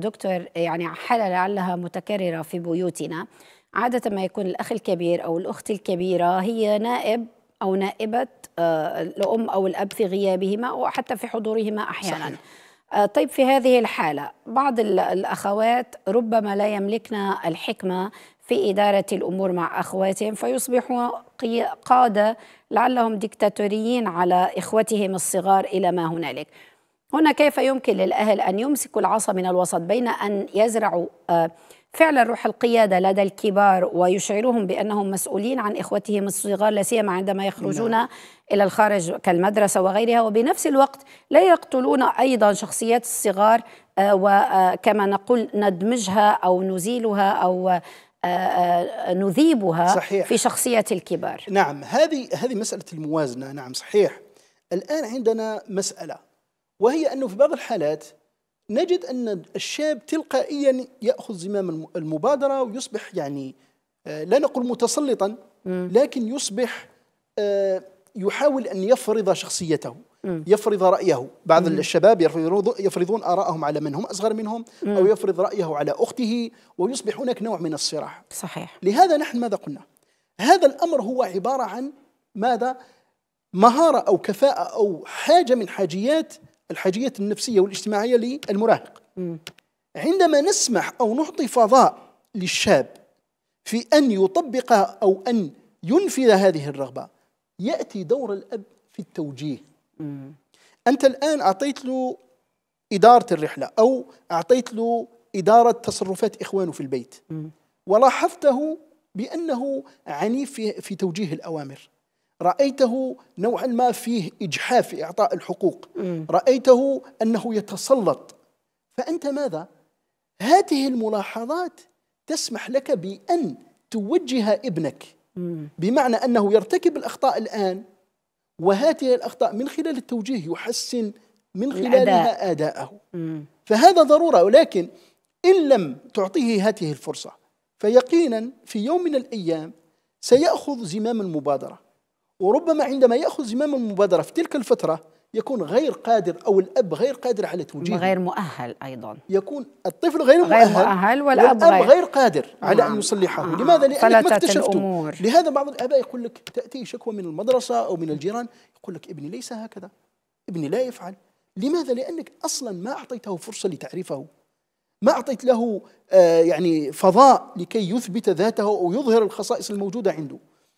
دكتور يعني حالة لعلها متكررة في بيوتنا عادة ما يكون الأخ الكبير أو الأخت الكبيرة هي نائب أو نائبة آه، الأم أو الأب في غيابهما أو حتى في حضورهما أحيانا صحيح. آه، طيب في هذه الحالة بعض الأخوات ربما لا يملكن الحكمة في إدارة الأمور مع أخواتهم فيصبحوا قادة لعلهم ديكتاتوريين على إخوتهم الصغار إلى ما هنالك هنا كيف يمكن للأهل أن يمسكوا العصا من الوسط بين أن يزرعوا آه، فعلا روح القيادة لدى الكبار ويشعرهم بأنهم مسؤولين عن إخوتهم الصغار لا سيما عندما يخرجون لا. نعم. إلى الخارج كالمدرسة وغيرها وبنفس الوقت لا يقتلون أيضا شخصيات الصغار آه، وكما آه، نقول ندمجها أو نزيلها أو نذيبها صحيح. في شخصية الكبار نعم هذه هذه مسألة الموازنة نعم صحيح الآن عندنا مسألة وهي أنه في بعض الحالات نجد أن الشاب تلقائيا يأخذ زمام المبادرة ويصبح يعني آه، لا نقول متسلطا لكن يصبح آه، يحاول أن يفرض شخصيته يفرض رأيه بعض الشباب يفرضون آراءهم على من هم أصغر منهم أو يفرض رأيه على أخته ويصبح هناك نوع من الصراع صحيح لهذا نحن ماذا قلنا هذا الأمر هو عبارة عن ماذا مهارة أو كفاءة أو حاجة من حاجيات الحاجيات النفسية والاجتماعية للمراهق عندما نسمح أو نعطي فضاء للشاب في أن يطبق أو أن ينفذ هذه الرغبة يأتي دور الأب في التوجيه م. أنت الآن أعطيت له إدارة الرحلة أو أعطيت له إدارة تصرفات إخوانه في البيت م. ولاحظته بأنه عنيف في توجيه الأوامر رأيته نوعا ما فيه إجحاف في إعطاء الحقوق رأيته أنه يتسلط فأنت ماذا؟ هذه الملاحظات تسمح لك بأن توجه ابنك بمعنى أنه يرتكب الأخطاء الآن وهذه الأخطاء من خلال التوجيه يحسن من خلالها أداءه فهذا ضرورة ولكن إن لم تعطيه هذه الفرصة فيقينا في يوم من الأيام سيأخذ زمام المبادرة وربما عندما يأخذ زمام المبادرة في تلك الفترة يكون غير قادر أو الأب غير قادر على توجيهه غير مؤهل أيضا يكون الطفل غير, غير مؤهل, مؤهل والأب, والأب غير, غير قادر على أن نعم. يصلحه آه. لماذا؟ لأنك ما اكتشفته الأمور. لهذا بعض الآباء يقول لك تأتي شكوى من المدرسة أو من الجيران يقول لك ابني ليس هكذا ابني لا يفعل لماذا؟ لأنك أصلا ما أعطيته فرصة لتعريفه ما أعطيت له آه يعني فضاء لكي يثبت ذاته أو يظهر الخصائص الموجودة عنده